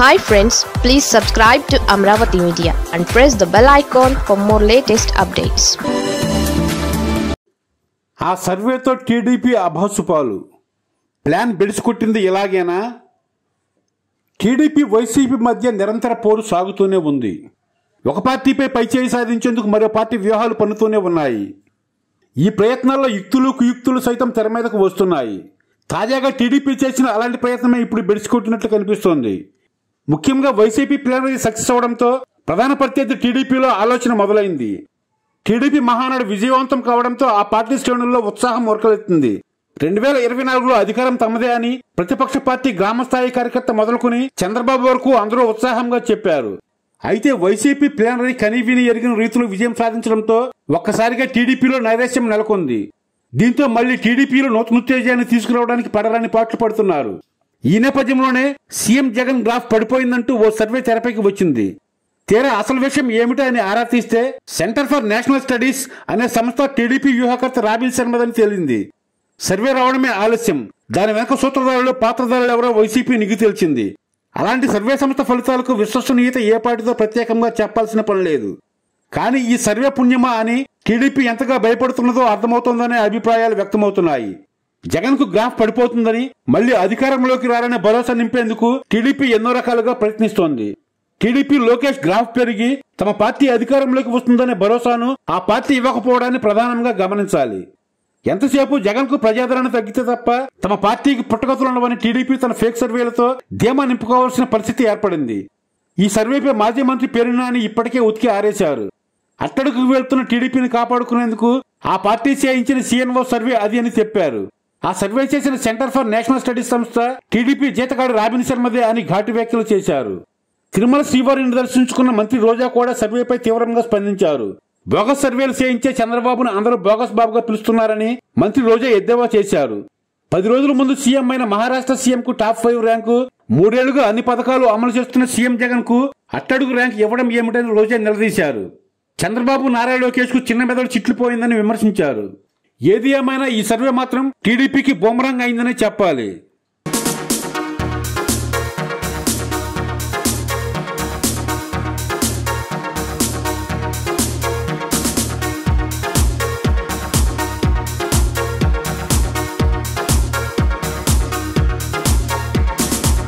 hi friends please subscribe to Amaravati media and press the bell icon for more latest updates ఆ సర్వేతో TDP అభాసుపాలు plan బెడిసికొట్టింది ఇలాగేనా TDP YCP మధ్య నిరంతర పోరు సాగుతూనే ఉంది ఒక పార్టీపై పైచేయి సాధించేందుకు మరో పార్టీ వ్యూహాలు పన్నుతూనే ఉన్నాయి ఈ ప్రయత్నాల్లో యుక్తులు కుయుక్తులు సైతం తెర మీదకు వస్తున్నాయి తాజాగా టీడీపీ చేసిన అలాంటి ప్రయత్నమే ఇప్పుడు బెడిసికొట్టినట్లు కనిపిస్తోంది ముఖ్యంగా వైసీపీ ప్రైమరీ సక్సెస్ అవడంతో ప్రధాన ప్రత్యర్థి టీడీపీలో ఆలోచన మొదలైంది టీడీపీ మహానాడు విజయవంతం కావడంతో ఆ పార్టీ శ్రేణుల్లో ఉత్సాహం మొరకలెత్తింది రెండు వేల ఇరవై నాలుగులో అధికారం తమదే అని ప్రతిపక్ష పార్టీ గ్రామస్థాయి కార్యకర్త మొదలుకుని చంద్రబాబు వరకు అందరూ ఉత్సాహంగా చెప్పారు అయితే వైసీపీ ప్లానరీ కనీవిని ఎరిగిన రీతిలో విజయం సాధించడంతో ఒక్కసారిగా టీడీపీలో నైరాశ్యం నెలకొంది దీంతో మళ్లీ టీడీపీలో నూతనోత్తేజాన్ని తీసుకురావడానికి పడరాని పాటలు పడుతున్నారు ఈ నేపథ్యంలోనే సీఎం జగన్ గ్రాఫ్ పడిపోయిందంటూ ఓ సర్వే తెరపైకి వచ్చింది తీరా అసలు విషయం ఏమిటో అని ఆరా తీస్తే సెంటర్ ఫర్ నేషనల్ స్టడీస్ అనే సంస్థ టీడీపీ వ్యూహకర్త రాబిల్ శర్మదని తేలింది సర్వే రావడమే ఆలస్యం దాని వెనక సూత్రధారులు పాత్రధారులు ఎవరో వైసీపీ నిగి తేల్చింది అలాంటి సర్వే సంస్థ ఫలితాలకు విశ్వసనీయత ఏ పార్టీతో ప్రత్యేకంగా చెప్పాల్సిన పని లేదు కానీ ఈ సర్వే పుణ్యమా అని టీడీపీ ఎంతగా భయపడుతున్నదో అర్థమవుతోందనే అభిప్రాయాలు వ్యక్తమవుతున్నాయి జగన్కు గ్రాఫ్ పడిపోతుందని మళ్లీ అధికారంలోకి రారనే భరోసా నింపేందుకు టీడీపీ ఎన్నో రకాలుగా ప్రయత్నిస్తోంది టీడీపీ లోకేష్ గ్రాఫ్ పెరిగి తమ పార్టీ అధికారంలోకి వస్తుందనే భరోసాను ఆ పార్టీ ఇవ్వకపోవడాన్ని ప్రధానంగా గమనించాలి ఎంతసేపు జగన్ కు ప్రజాదరణ తగ్గితే తప్ప తమ పార్టీకి పుట్టగతులు ఉండవని టీడీపీ తన ఫేక్ సర్వేలతో ధీమా నింపుకోవాల్సిన పరిస్థితి ఏర్పడింది ఈ సర్వేపై మాజీ మంత్రి పేరునాని ఇప్పటికే ఉతికి ఆరేశారు అట్టడుగు వెళ్తున్న టీడీపీని కాపాడుకునేందుకు ఆ పార్టీ చేయించిన సీఎన్ఓ సర్వే అది అని చెప్పారు ఆ సర్వే చేసిన సెంటర్ ఫర్ నేషనల్ స్టడీస్ సంస్థ టీడీపీ జీతగాడు రాబిన్ శర్మదే అని ఘాటు వ్యాఖ్యలు చేశారు తిరుమల శ్రీవారిని దర్శించుకున్న మంత్రి రోజా కూడా సర్వేపై తీవ్రంగా స్పందించారు బోగస్ సర్వేలు చేయించే చంద్రబాబును అందరూ బోగస్ బాబుగా పిలుస్తున్నారని మంత్రి రోజా ఎద్దేవా చేశారు పది రోజుల ముందు సీఎం అయిన మహారాష్ట్ర సీఎం కు టాప్ ఫైవ్ ర్యాంకు మూడేళ్లుగా అన్ని పథకాలు అమలు చేస్తున్న సీఎం జగన్ కు అట్టడుగు ర్యాంక్ ఇవ్వడం ఏమిటని రోజా నిలదీశారు చంద్రబాబు నారాయణ లోకేష్ కు చిన్న మెదడు చిట్లు పోయిందని విమర్శించారు ఏది ఏమైనా ఈ సర్వే మాత్రం టీడీపీకి బొమరంగ్ అయిందనే చెప్పాలి